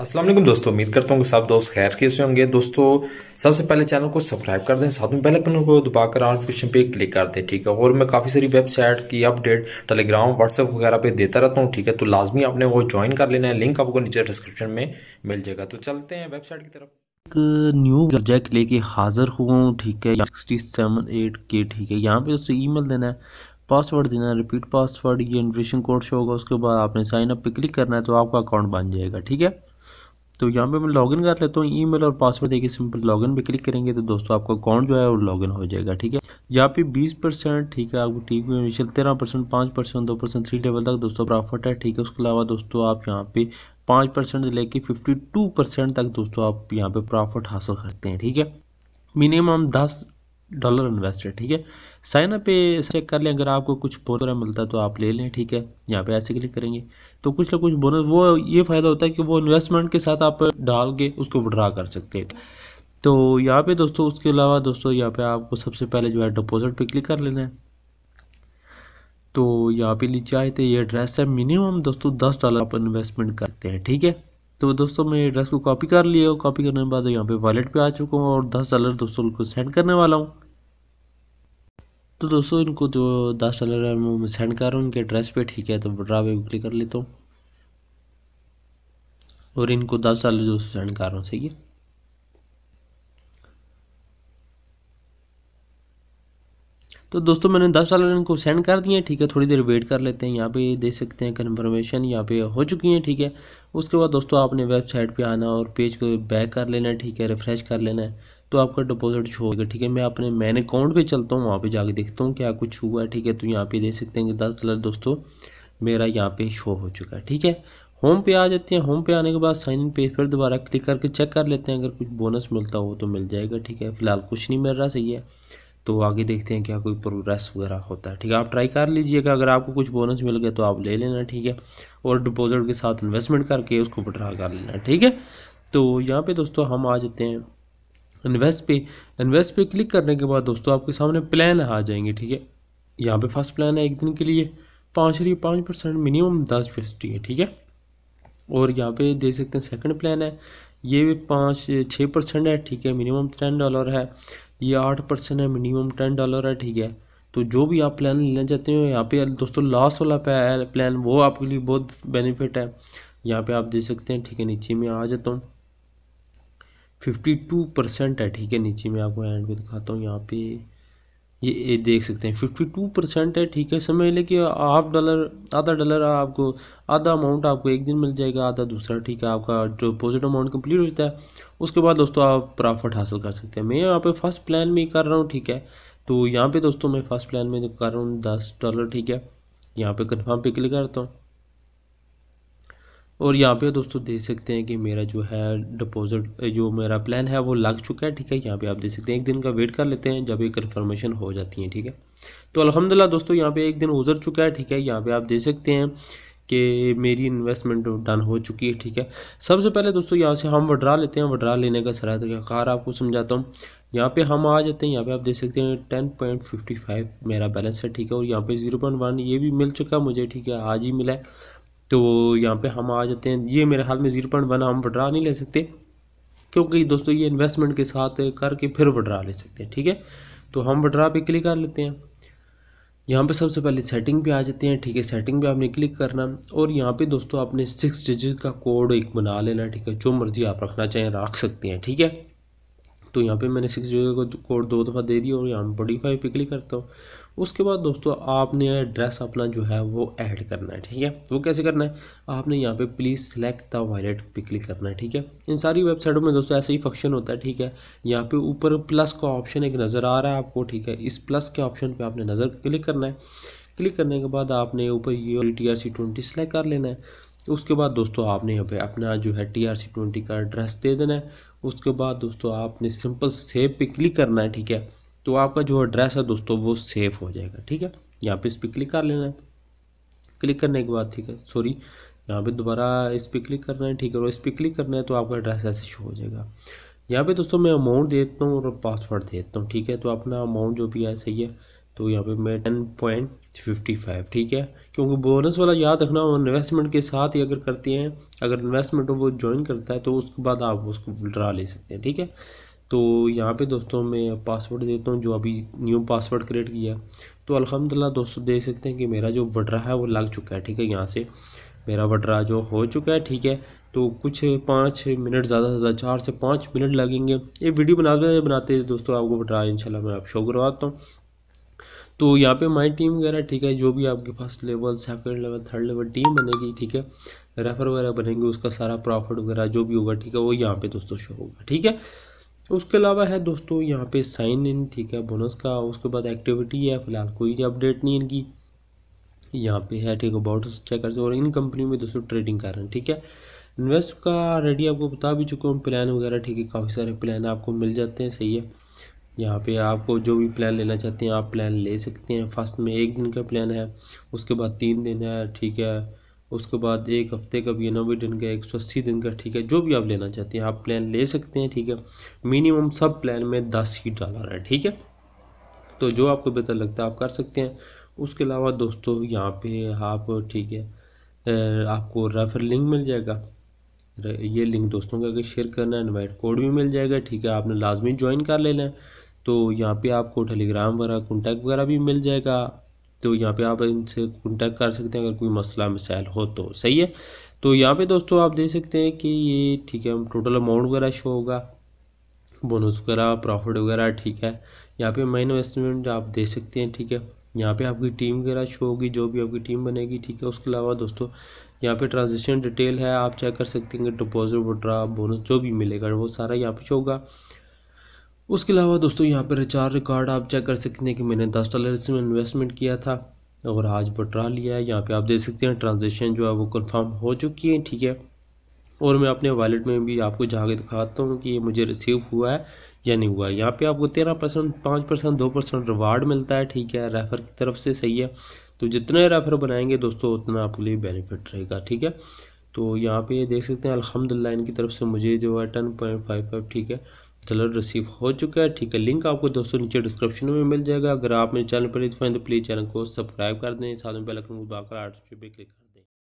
असलम दोस्तों उम्मीद करता हूँ कि सब दोस्त खैर के से होंगे दोस्तों सबसे पहले चैनल को सब्सक्राइब कर दें साथ में पहले अपने को दबाकर नोटिफिकेशन पे क्लिक कर दें ठीक है और मैं काफ़ी सारी वेबसाइट की अपडेट टेलीग्राम व्हाट्सएप वगैरह पे देता रहता हूँ ठीक है तो लाजमी आपने वो ज्वाइन कर लेना है लिंक आपको नीचे डिस्क्रिप्शन में मिल जाएगा तो चलते हैं वेबसाइट की तरफ एक न्यू प्रोजेक्ट लेके हाजिर हुआ हूँ ठीक है सिक्सटी सेवन एट के ठीक है यहाँ पे उससे ईमेल देना है पासवर्ड देना है रिपीट पासवर्ड ये इन्विटेशन कोड शो होगा उसके बाद आपने साइन अप पे क्लिक करना है तो आपका अकाउंट बन जाएगा ठीक है तो यहाँ पे मैं लॉगिन कर लेता हूँ ईमेल और पासवर्ड देके सिंपल लॉगिन पे क्लिक करेंगे तो दोस्तों आपका अकाउंट जो है वो लॉगिन हो जाएगा ठीक है यहाँ पे 20 परसेंट ठीक है आपको ठीक है तेरह परसेंट पाँच परसेंट दो परसेंट थ्री लेवल तक दोस्तों प्रॉफिट है ठीक है उसके अलावा दोस्तों आप यहाँ पे पाँच परसेंट से लेके फिफ्टी टू परसेंट तक दोस्तों आप यहाँ पे प्रॉफिट हासिल करते हैं ठीक है मिनिमम दस डॉलर इन्वेस्टेड ठीक है साइन अप पे चेक कर लें अगर आपको कुछ बोनस मिलता है तो आप ले लें ठीक है यहाँ पे ऐसे क्लिक करेंगे तो कुछ ना कुछ बोनस वो ये फ़ायदा होता है कि वो इन्वेस्टमेंट के साथ आप डाल के उसको विड्रा कर सकते हैं तो यहाँ पे दोस्तों उसके अलावा दोस्तों यहाँ पे आपको सबसे पहले जो है डिपोज़िट पर क्लिक कर लेना है तो यहाँ पे नीचे आए थे ये एड्रेस है मिनिमम दोस्तों दस डॉलर आप इन्वेस्टमेंट करते हैं ठीक है तो दोस्तों मैं एड्रेस को कॉपी कर लिया हूँ कॉपी करने के बाद यहाँ पे वॉलेट पे आ चुका हूँ और दस डॉलर दोस्तों उनको सेंड करने वाला हूँ तो दोस्तों इनको जो दस डॉलर है मैं सेंड कर रहा हूँ इनके एड्रेस पे ठीक है तो ड्रा पे क्लिक कर लेता हूँ और इनको दस डॉलर दोस्तों सेंड कर रहा हूँ सही है तो दोस्तों मैंने दस डॉलर इनको सेंड कर दिए ठीक है थोड़ी देर वेट कर लेते हैं यहाँ पे देख सकते हैं कन्फर्मेशन यहाँ पे हो चुकी है ठीक है उसके बाद दोस्तों आपने वेबसाइट पे आना और पेज को बैक कर लेना है ठीक है रिफ़्रेश कर लेना है तो आपका डिपॉजिट शो होगा ठीक है मैं अपने मैन अकाउंट पर चलता हूँ वहाँ पे जाके देखता हूँ क्या कुछ हुआ है ठीक है तो यहाँ पे देख सकते हैं कि दस डॉलर दोस्तों मेरा यहाँ पे शो हो चुका है ठीक है होम पे आ जाते हैं होम पे आने के बाद साइन इन पे फिर दोबारा क्लिक करके चेक कर लेते हैं अगर कुछ बोनस मिलता हो तो मिल जाएगा ठीक है फिलहाल कुछ नहीं मिल रहा सही है तो आगे देखते हैं क्या कोई प्रोग्रेस वगैरह होता है ठीक है आप ट्राई कर लीजिएगा अगर आपको कुछ बोनस मिल गया तो आप ले लेना ठीक है और डिपॉजिट के साथ इन्वेस्टमेंट करके उसको विड्रा कर लेना ठीक है तो यहाँ पे दोस्तों हम आ जाते हैं इन्वेस्ट पे इन्वेस्ट पे क्लिक करने के बाद दोस्तों आपके सामने प्लान आ जाएंगे ठीक है यहाँ पे फर्स्ट प्लान है एक दिन के लिए पाँच रही पाँच परसेंट मिनिमम दस फीसदी है ठीक है और यहाँ पे देख सकते हैं सेकंड प्लान है ये भी पाँच छः परसेंट है ठीक है मिनिमम टेन डॉलर है ये आठ परसेंट है मिनिमम टेन डॉलर है ठीक है तो जो भी आप प्लान लेना चाहते हो यहाँ पे दोस्तों लास्ट वाला प्लान वो आपके लिए बहुत बेनिफिट है यहाँ पे आप दे सकते हैं ठीक है नीचे में आ जाता हूँ फिफ्टी टू परसेंट है ठीक है नीचे में आपको एंड पे दिखाता हूँ यहाँ पे ये देख सकते हैं फिफ्टी टू परसेंट है ठीक है लें कि हाफ डॉलर आधा डॉलर आपको आधा अमाउंट आपको एक दिन मिल जाएगा आधा दूसरा ठीक है आपका डिपोजिट अमाउंट कंप्लीट हो जाता है उसके बाद दोस्तों आप प्रॉफिट हासिल कर सकते हैं मैं यहाँ पे फर्स्ट प्लान में कर रहा हूँ ठीक है तो यहाँ पे दोस्तों मैं फर्स्ट प्लान में कर रहा हूँ दस डॉलर ठीक है यहाँ पर कन्फर्म पे क्लिक करता हूँ और यहाँ पे दोस्तों देख सकते हैं कि मेरा जो है डिपॉजिट जो मेरा प्लान है वो लग चुका है ठीक है यहाँ पे आप देख सकते हैं एक दिन का वेट कर लेते हैं जब ये कन्फर्मेशन हो जाती है ठीक है तो अलहमदिल्ला दोस्तों यहाँ पे एक दिन गुजर चुका है ठीक है यहाँ पे आप देख सकते हैं कि मेरी इन्वेस्टमेंट डन हो चुकी है ठीक है सबसे पहले दोस्तों यहाँ से हम वड्रा लेते हैं वड्रा लेने का सरा तरीक़ार आपको समझाता हूँ यहाँ पे हम आ जाते हैं यहाँ पे आप देख सकते हैं टेन पॉइंट फिफ्टी फाइव मेरा बैलेंस है ठीक है और यहाँ पे ज़ीरो पॉइंट वन ये भी मिल चुका है मुझे ठीक है आज ही मिला है तो यहाँ पे हम आ जाते हैं ये मेरे हाल में जीरो पॉइंट वन हम विड्रा नहीं ले सकते क्योंकि दोस्तों ये इन्वेस्टमेंट के साथ करके फिर विड्रा ले सकते हैं ठीक है तो हम विड्रा पे क्लिक कर लेते हैं यहाँ पे सबसे पहले सेटिंग पे आ जाते हैं ठीक है सेटिंग पे आपने क्लिक करना और यहाँ पे दोस्तों आपने सिक्स डिजिट का कोड एक बना लेना ठीक है जो मर्जी आप रखना चाहें रख सकते हैं ठीक है तो यहाँ पे मैंने सिक्स डिजिट का कोड दो दफ़ा दे दिया और यहाँ बड़ी फाइव पे क्लिक करता हूँ उसके बाद दोस्तों आपने एड्रेस अपना जो है वो ऐड करना है ठीक है वो कैसे करना है आपने यहाँ पे प्लीज़ सेलेक्ट द वॉलेट पे क्लिक करना है ठीक है इन सारी वेबसाइटों में दोस्तों ऐसा ही फंक्शन होता है ठीक है यहाँ पे ऊपर प्लस का ऑप्शन एक नज़र आ रहा है आपको ठीक है इस प्लस के ऑप्शन पर आपने नज़र क्लिक करना है क्लिक करने के बाद आपने ऊपर ये T R C twenty select कर लेना है उसके बाद दोस्तों आपने यहाँ पे अपना जो है टी आर सी ट्वेंटी का एड्रेस दे देना है उसके बाद दोस्तों आपने सिंपल सेव पे क्लिक करना है ठीक है तो आपका जो एड्रेस है दोस्तों वो सेफ हो जाएगा ठीक है यहाँ पे इस पर क्लिक कर लेना है क्लिक करने के बाद ठीक है सॉरी यहाँ पे दोबारा इस पर क्लिक करना है ठीक है और इस पर क्लिक करना है तो आपका एड्रेस ऐसे शो हो जाएगा यहाँ पे दोस्तों मैं अमाउंट देता हूँ और पासवर्ड देता हूँ ठीक है तो अपना अमाउंट जो भी है सही है तो यहाँ पे मैं टेन पॉइंट फिफ्टी फाइव ठीक है क्योंकि बोनस वाला याद रखना और इन्वेस्टमेंट के साथ ही अगर करते हैं अगर इन्वेस्टमेंट वो ज्वाइन करता है तो उसके बाद आप उसको ड्रा ले सकते हैं ठीक है तो यहाँ पे दोस्तों मैं पासवर्ड देता हूँ जो अभी न्यू पासवर्ड क्रिएट किया है तो अलहमदिल्ला दोस्तों देख सकते हैं कि मेरा जो वड्रा है वो लग चुका है ठीक है यहाँ से मेरा वड्रा जो हो चुका है ठीक है तो कुछ पाँच मिनट ज़्यादा से ज़्यादा चार से पाँच मिनट लगेंगे ये वीडियो बनाते बनाते दोस्तों आपको वड्रा इनशाला मैं आप शो करवाता हूँ तो यहाँ पे माई टीम वगैरह ठीक है जो भी आपके first level second level third level team बनेगी ठीक है रेफर वगैरह बनेंगे उसका सारा प्रॉफिट वगैरह जो भी होगा ठीक है वो यहाँ पे दोस्तों शो होगा ठीक है उसके अलावा है दोस्तों यहाँ पे साइन इन ठीक है बोनस का उसके बाद एक्टिविटी है फिलहाल कोई अपडेट नहीं इनकी यहाँ पे है ठीक है बॉर्ड चेक कर सकते और इन कंपनी में दोस्तों ट्रेडिंग कर रहे हैं ठीक है इन्वेस्ट का रेडी आपको बता भी चुका हूँ प्लान वगैरह ठीक है काफ़ी सारे प्लान आपको मिल जाते हैं सही है यहाँ पे आपको जो भी प्लान लेना चाहते हैं आप प्लान ले सकते हैं फर्स्ट में एक दिन का प्लान है उसके बाद तीन दिन है ठीक है उसके बाद एक हफ्ते का भी है नब्बे दिन का एक सौ अस्सी दिन का ठीक है जो भी आप लेना चाहते हैं आप प्लान ले सकते हैं ठीक है मिनिमम सब प्लान में दस ही डॉलर है ठीक है तो जो आपको बेहतर लगता है आप कर सकते हैं उसके अलावा दोस्तों यहाँ पे आप ठीक है आपको रेफर लिंक मिल जाएगा ये लिंक दोस्तों का अगर शेयर करना है इन्वाइट कोड भी मिल जाएगा ठीक है आपने लाजमी ज्वाइन कर लेना है तो यहाँ पे आपको टेलीग्राम वगैरह कॉन्टैक्ट वगैरह भी मिल जाएगा तो यहाँ पे आप इनसे कॉन्टैक्ट कर सकते हैं अगर कोई मसला मिसाइल हो तो सही है तो यहाँ पे दोस्तों आप देख सकते हैं कि ये ठीक है टोटल अमाउंट वगैरह शो होगा बोनस वगैरह प्रॉफिट वगैरह ठीक है यहाँ पे माइन इन्वेस्टमेंट आप दे सकते हैं ठीक है यहाँ पे आपकी टीम वगैरह शो होगी जो भी आपकी टीम बनेगी ठीक है उसके अलावा दोस्तों यहाँ पे ट्रांजेक्शन डिटेल है आप चेक कर सकते हैं डिपॉजिट वड्रा बोनस जो भी मिलेगा वो सारा यहाँ पे शो होगा उसके अलावा दोस्तों यहाँ पर रिचार्ज रिकॉर्ड आप चेक कर सकते हैं कि मैंने दस डॉलर इसमें इन्वेस्टमेंट किया था और आज बटरा लिया है यहाँ पे आप देख सकते हैं ट्रांजेक्शन जो है वो कन्फर्म हो चुकी है ठीक है और मैं अपने वॉलेट में भी आपको जाके दिखाता हूँ कि ये मुझे रिसीव हुआ है या नहीं हुआ है यहाँ पर आपको तेरह परसेंट पाँच परसेंट दो परसेंट रिवार्ड मिलता है ठीक है रेफर की तरफ से सही है तो जितने रेफर बनाएंगे दोस्तों उतना आपके लिए बेनिफिट रहेगा ठीक है तो यहाँ पर देख सकते हैं अलहमदिल्ला इनकी तरफ से मुझे जो है टेन पॉइंट फाइव फाइव ठीक है कलर रिसीव हो चुका है ठीक है लिंक आपको दोस्तों नीचे डिस्क्रिप्शन में मिल जाएगा अगर आप मेरे चैनल पर इतफाएँ तो प्लीज़ चैनल को सब्सक्राइब कर दें साथ में पहले बाकर को आठ पे क्लिक कर